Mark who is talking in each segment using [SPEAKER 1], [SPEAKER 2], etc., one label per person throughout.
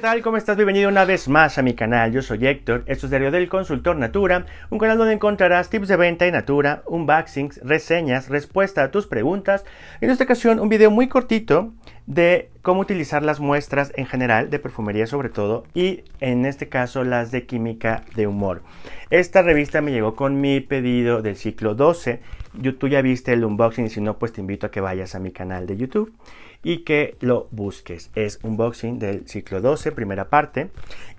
[SPEAKER 1] ¿qué tal? ¿Cómo estás? Bienvenido una vez más a mi canal. Yo soy Héctor, esto es Diario del Consultor Natura, un canal donde encontrarás tips de venta en Natura, unboxings, reseñas, respuesta a tus preguntas. En esta ocasión, un video muy cortito de cómo utilizar las muestras en general, de perfumería sobre todo, y en este caso las de química de humor. Esta revista me llegó con mi pedido del ciclo 12 tú ya viste el unboxing y si no, pues te invito a que vayas a mi canal de YouTube y que lo busques. Es unboxing del ciclo 12, primera parte.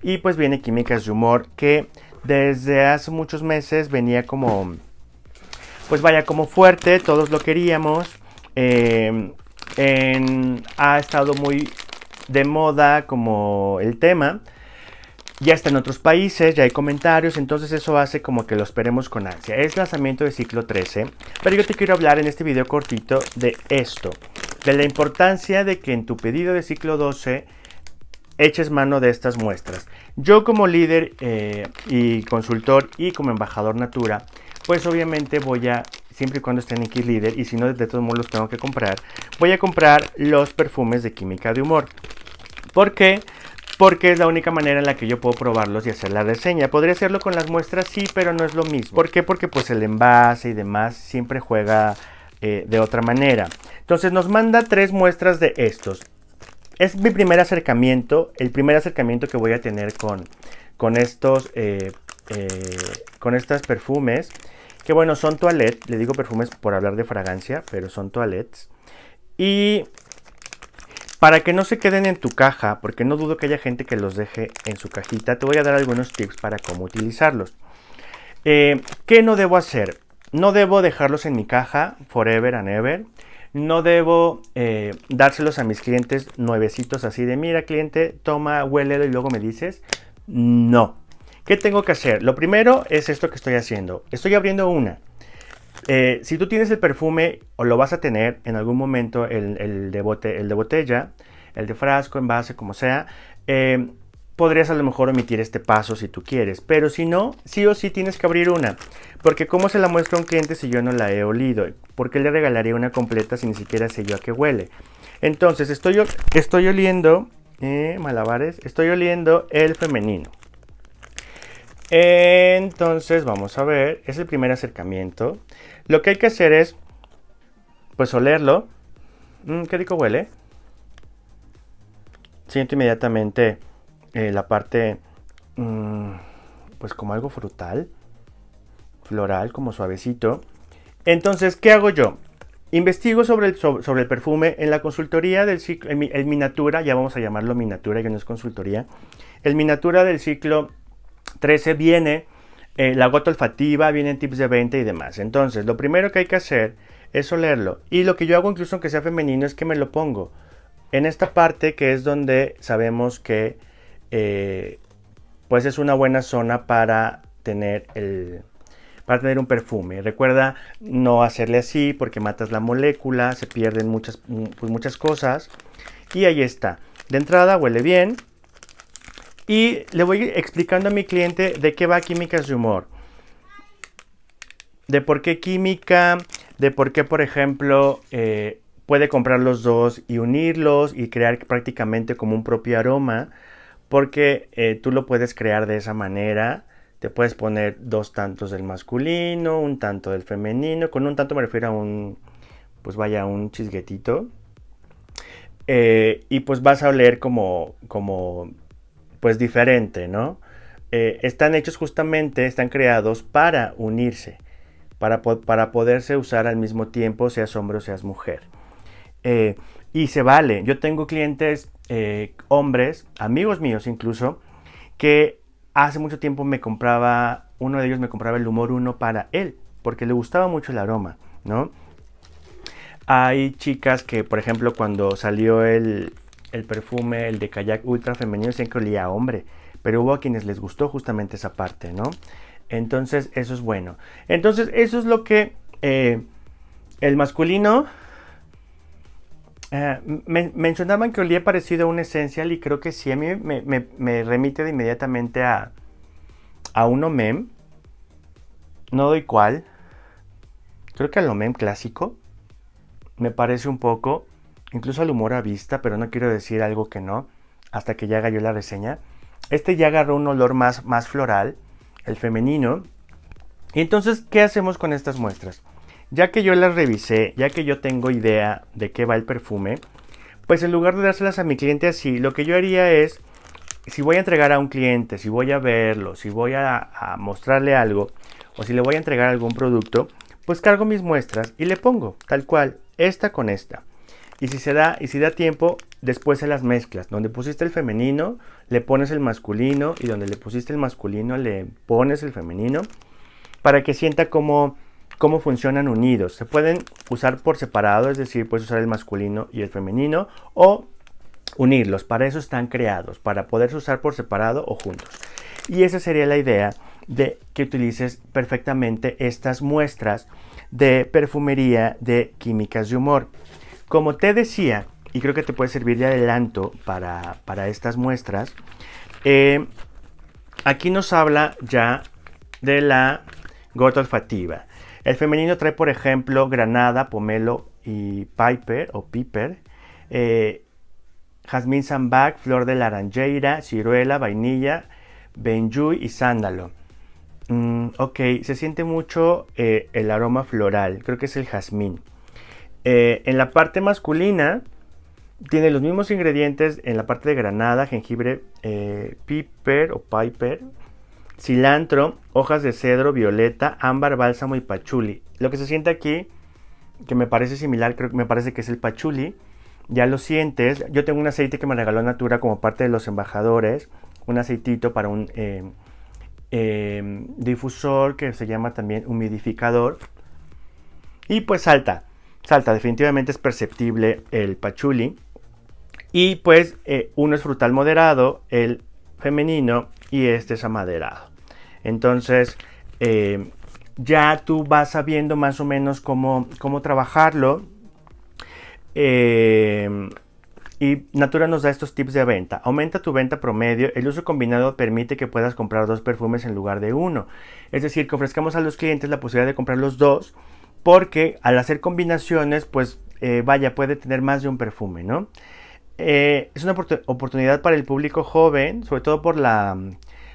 [SPEAKER 1] Y pues viene Químicas de Humor que desde hace muchos meses venía como, pues vaya como fuerte, todos lo queríamos. Em, ha estado muy de moda como el tema. Ya está en otros países, ya hay comentarios, entonces eso hace como que lo esperemos con ansia. Es lanzamiento de ciclo 13, pero yo te quiero hablar en este video cortito de esto, de la importancia de que en tu pedido de ciclo 12 eches mano de estas muestras. Yo como líder eh, y consultor y como embajador Natura, pues obviamente voy a, siempre y cuando estén en Key líder y si no de todos modos los tengo que comprar, voy a comprar los perfumes de química de humor. ¿Por qué? Porque porque es la única manera en la que yo puedo probarlos y hacer la reseña. Podría hacerlo con las muestras, sí, pero no es lo mismo. ¿Por qué? Porque pues el envase y demás siempre juega eh, de otra manera. Entonces nos manda tres muestras de estos. Es mi primer acercamiento, el primer acercamiento que voy a tener con, con estos, eh, eh, con estas perfumes. Que bueno, son toilet, le digo perfumes por hablar de fragancia, pero son toilets. Y para que no se queden en tu caja, porque no dudo que haya gente que los deje en su cajita, te voy a dar algunos tips para cómo utilizarlos. Eh, ¿Qué no debo hacer? No debo dejarlos en mi caja forever and ever. No debo eh, dárselos a mis clientes nuevecitos así de, mira cliente, toma, huélelo y luego me dices. No. ¿Qué tengo que hacer? Lo primero es esto que estoy haciendo. Estoy abriendo una. Eh, si tú tienes el perfume o lo vas a tener en algún momento, el, el, de, el de, botella, el de frasco, envase, como sea, eh, podrías a lo mejor omitir este paso si tú quieres. Pero si no, sí o sí tienes que abrir una. Porque ¿cómo se la muestra un cliente si yo no la he olido? ¿Por qué le regalaría una completa si ni siquiera sé yo a qué huele? Entonces, estoy, estoy oliendo, eh, malabares, estoy oliendo el femenino. Entonces, vamos a ver, es el primer acercamiento. Lo que hay que hacer es, pues olerlo. Mm, qué rico huele. Siento inmediatamente eh, la parte, mm, pues como algo frutal, floral, como suavecito. Entonces, ¿qué hago yo? Investigo sobre el, sobre el perfume en la consultoría del ciclo, En ya vamos a llamarlo miniatura, que no es consultoría. El miniatura del ciclo 13 viene eh, la gota olfativa, vienen tips de venta y demás. Entonces, lo primero que hay que hacer es olerlo. Y lo que yo hago, incluso aunque sea femenino, es que me lo pongo en esta parte que es donde sabemos que eh, pues es una buena zona para tener el para tener un perfume. Recuerda no hacerle así porque matas la molécula, se pierden muchas, mm, pues muchas cosas. Y ahí está. De entrada huele bien, y le voy explicando a mi cliente de qué va química de Humor. De por qué química, de por qué, por ejemplo, eh, puede comprar los dos y unirlos y crear prácticamente como un propio aroma, porque eh, tú lo puedes crear de esa manera. Te puedes poner dos tantos del masculino, un tanto del femenino. Con un tanto me refiero a un, pues vaya, un chisguetito. Eh, y pues vas a oler como, como pues diferente, ¿no? Eh, están hechos justamente, están creados para unirse, para, para, poderse usar al mismo tiempo, seas hombre o seas mujer. Eh, y se vale, yo tengo clientes, eh, hombres, amigos míos incluso, que hace mucho tiempo me compraba, uno de ellos me compraba el humor 1 para él, porque le gustaba mucho el aroma, ¿no? Hay chicas que, por ejemplo, cuando salió el, el perfume, el de kayak ultra femenino, siempre olía a hombre. Pero hubo a quienes les gustó justamente esa parte, ¿no? Entonces, eso es bueno. Entonces, eso es lo que eh, el masculino. Eh, mencionaban que olía parecido a un esencial... y creo que sí, a mí me, remite de inmediatamente a, a un OMEM. No doy cuál. Creo que al OMEM clásico. Me parece un poco incluso al humor a vista, pero no quiero decir algo que no, hasta que ya haga yo la reseña. Este ya agarró un olor más, más floral, el femenino. Y entonces, ¿qué hacemos con estas muestras? Ya que yo las revisé, ya que yo tengo idea de qué va el perfume, pues en lugar de dárselas a mi cliente así, lo que yo haría es, si voy a entregar a un cliente, si voy a verlo, si voy a, a mostrarle algo, o si le voy a entregar algún producto, pues cargo mis muestras y le pongo, tal cual, esta con esta y si se da, y si da tiempo, después se las mezclas. Donde pusiste el femenino, le pones el masculino y donde le pusiste el masculino, le pones el femenino para que sienta cómo, cómo funcionan unidos. Se pueden usar por separado, es decir, puedes usar el masculino y el femenino o unirlos. Para eso están creados, para poderse usar por separado o juntos. Y esa sería la idea de que utilices perfectamente estas muestras de perfumería de químicas de humor. Como te decía, y creo que te puede servir de adelanto para, estas muestras, eh, aquí nos habla ya de la gota olfativa. El femenino trae, por ejemplo, granada, pomelo y piper o piper, eh, jazmín sambac, flor de laranjeira, ciruela, vainilla, benjuy y sándalo. Mm, ok, se siente mucho eh, el aroma floral, creo que es el jazmín. Eh, en la parte masculina tiene los mismos ingredientes en la parte de granada, jengibre, eh, piper o piper, cilantro, hojas de cedro, violeta, ámbar, bálsamo y pachuli. Lo que se siente aquí, que me parece similar, creo que me parece que es el pachuli. Ya lo sientes. Yo tengo un aceite que me regaló Natura como parte de los embajadores. Un aceitito para un em, em, difusor que se llama también humidificador. Y pues salta salta. Definitivamente es perceptible el pachuli. Y pues eh, uno es frutal moderado, el femenino y este es amaderado. Entonces eh, ya tú vas sabiendo más o menos cómo, cómo trabajarlo. Eh, y Natura nos da estos tips de venta. Aumenta tu venta promedio. El uso combinado permite que puedas comprar dos perfumes en lugar de uno. Es decir, que ofrezcamos a los clientes la posibilidad de comprar los dos porque al hacer combinaciones, pues eh, vaya, puede tener más de un perfume, ¿no? Eh, es una oportunidad para el público joven, sobre todo por, la,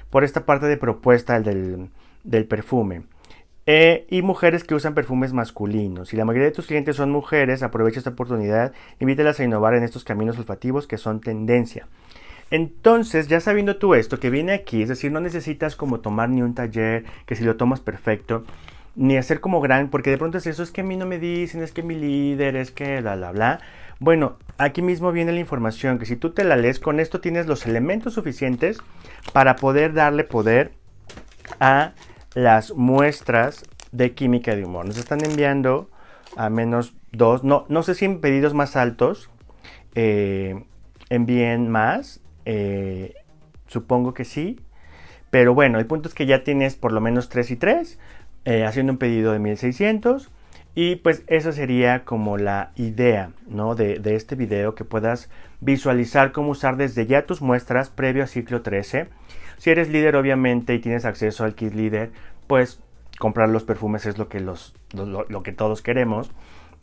[SPEAKER 1] por esta parte de propuesta del, perfume. Eh, y mujeres que usan perfumes masculinos. Si la mayoría de tus clientes son mujeres, aprovecha esta oportunidad, invítelas a innovar en estos caminos olfativos que son tendencia. Entonces, ya sabiendo tú esto que viene aquí, es decir, no necesitas como tomar ni un taller, que si lo tomas perfecto, ni hacer como gran, porque de pronto es eso, es que a mí no me dicen, es que mi líder, es que bla, bla, bla. Bueno, aquí mismo viene la información, que si tú te la lees, con esto tienes los elementos suficientes para poder darle poder a las muestras de química de humor. Nos están enviando a menos dos, no, no sé si en pedidos más altos eh, envíen más, eh, supongo que sí, pero bueno, el punto es que ya tienes por lo menos tres y tres. Eh, haciendo un pedido de 1600. Y pues esa sería como la idea ¿no? de, este video, que puedas visualizar cómo usar desde ya tus muestras previo a ciclo 13. Si eres líder obviamente y tienes acceso al kit líder, pues comprar los perfumes es lo que, los, lo, que todos queremos.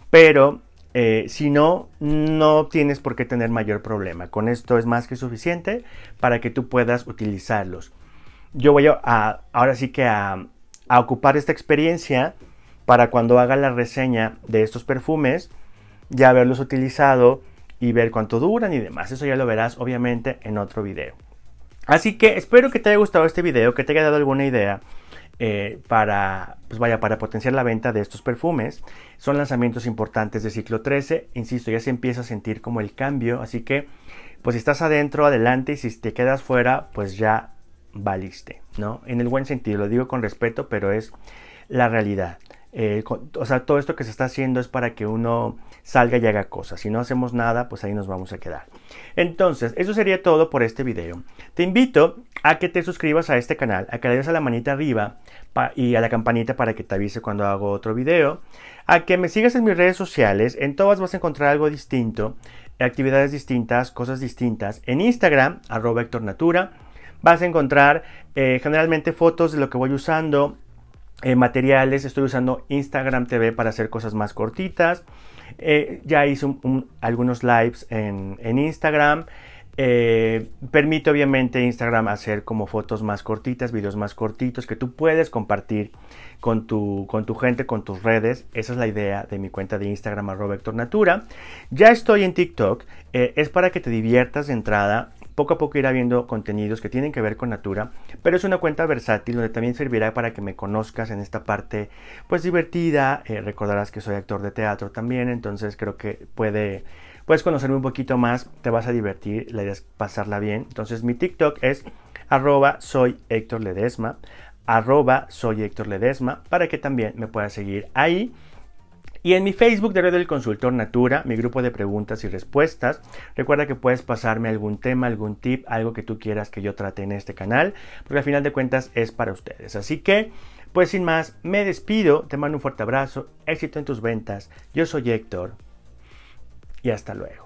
[SPEAKER 1] Pero eh, si no, no tienes por qué tener mayor problema. Con esto es más que suficiente para que tú puedas utilizarlos. Yo voy a ahora sí que a a ocupar esta experiencia para cuando haga la reseña de estos perfumes, ya haberlos utilizado y ver cuánto duran y demás. Eso ya lo verás obviamente en otro video. Así que espero que te haya gustado este video, que te haya dado alguna idea eh, para, pues vaya, para potenciar la venta de estos perfumes. Son lanzamientos importantes de ciclo 13. Insisto, ya se empieza a sentir como el cambio. Así que, pues si estás adentro, adelante. Y si te quedas fuera, pues ya valiste, ¿no? En el buen sentido, lo digo con respeto, pero es la realidad. Eh, o sea, todo esto que se está haciendo es para que uno salga y haga cosas. Si no hacemos nada, pues ahí nos vamos a quedar. Entonces, eso sería todo por este video. Te invito a que te suscribas a este canal, a que le des a la manita arriba y a la campanita para que te avise cuando hago otro video, a que me sigas en mis redes sociales, en todas vas a encontrar algo distinto, actividades distintas, cosas distintas, en Instagram, arroba vas a encontrar eh, generalmente fotos de lo que voy usando, eh, materiales, estoy usando Instagram TV para hacer cosas más cortitas, eh, ya hice algunos lives en, Instagram, permite obviamente Instagram hacer como fotos más cortitas, videos más cortitos que tú puedes compartir con tu, con tu gente, con tus redes. Esa es la idea de mi cuenta de Instagram arroba Ya estoy en TikTok, es para que te diviertas de entrada. Poco a poco irá viendo contenidos que tienen que ver con Natura, pero es una cuenta versátil donde también servirá para que me conozcas en esta parte pues divertida. Eh, recordarás que soy actor de teatro también, entonces creo que puede puedes conocerme un poquito más, te vas a divertir, la idea es pasarla bien. Entonces mi TikTok es arroba soy Héctor Ledesma, arroba soy Héctor Ledesma, para que también me puedas seguir ahí. Y en mi Facebook de Red del Consultor Natura, mi grupo de preguntas y respuestas, recuerda que puedes pasarme algún tema, algún tip, algo que tú quieras que yo trate en este canal, porque al final de cuentas es para ustedes. Así que, pues sin más, me despido, te mando un fuerte abrazo, éxito en tus ventas, yo soy Héctor y hasta luego.